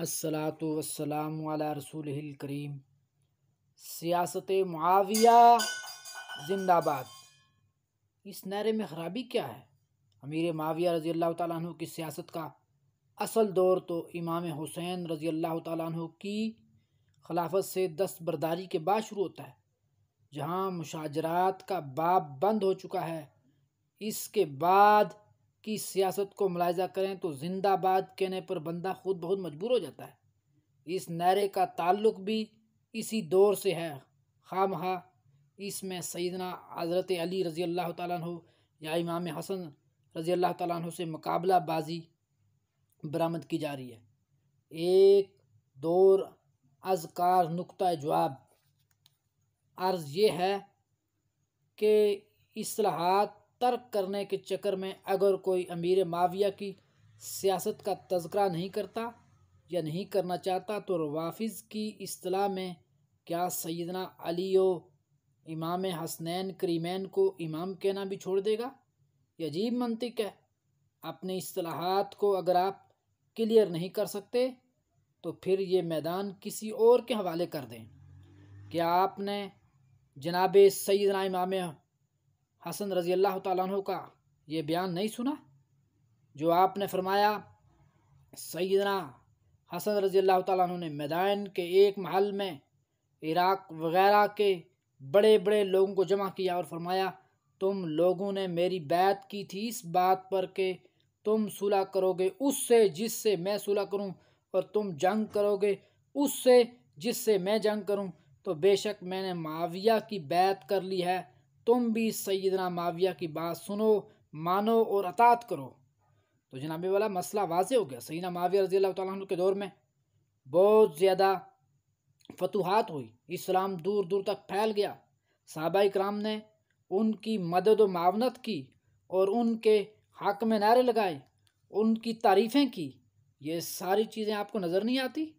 अस्सलातु वसलाम वाला रसूल करीम सियासत मुआविया जिंदाबाद इस नारे में ख़राबी क्या है अमीर माविया रज़ी अल्लाह तु की सियासत का असल दौर तो इमाम हुसैन रज़ी अल्लाह तु की खिलाफत से दस्तबरदारी के बाद शुरू होता है जहाँ मुशाजरात का बाब बंद हो चुका है इसके बाद की सियासत को मुलायजा करें तो जिंदाबाद कहने पर बंदा खुद बहुत मजबूर हो जाता है इस नारे का ताल्लुक भी इसी दौर से है खाम हाँ इसमें सईदना हज़रत अली रज़ी अल्लाह तु या इमाम हसन रज़ी अल्लाह तु से मुकाबला बाजी बरामद की जा रही है एक दौर अजकार नुकता जवाब अर्ज़ ये है कि असलाहत तर्क करने के चक्कर में अगर कोई अमीर माविया की सियासत का तस्करा नहीं करता या नहीं करना चाहता तो रवाफिज़ की असलाह में क्या सैदना अली ओ इमाम हसनैन करीमैन को इमाम कहना भी छोड़ देगा ये अजीब मनतिक है अपनी असलाहत को अगर आप क्लियर नहीं कर सकते तो फिर ये मैदान किसी और के हवाले कर दें क्या आपने जनाब सैदना इमाम हसन रज़ी अल्लाह तु का ये बयान नहीं सुना जो आपने फरमाया सैदना हसन रज़ी अल्लाह तु ने मैदान के एक महल में इराक वगैरह के बड़े बड़े लोगों को जमा किया और फरमाया तुम लोगों ने मेरी बैत की थी इस बात पर कि तुम सुलह करोगे उससे जिससे मैं सुलह करूं और तुम जंग करोगे उससे जिससे मैं जंग करूं तो बेशक मैंने माविया की बैत कर ली है तुम भी सैदना माविया की बात सुनो मानो और अतात करो तो जनाबे वाला मसला वाज हो गया सैदना माविया रजी अल्लाह के दौर में बहुत ज़्यादा फतूहत हुई इस्लाम दूर दूर तक फैल गया साहबा कराम ने उनकी मदद व मावनत की और उनके हक में नारे लगाए उनकी तारीफ़ें की ये सारी चीज़ें आपको नज़र नहीं आती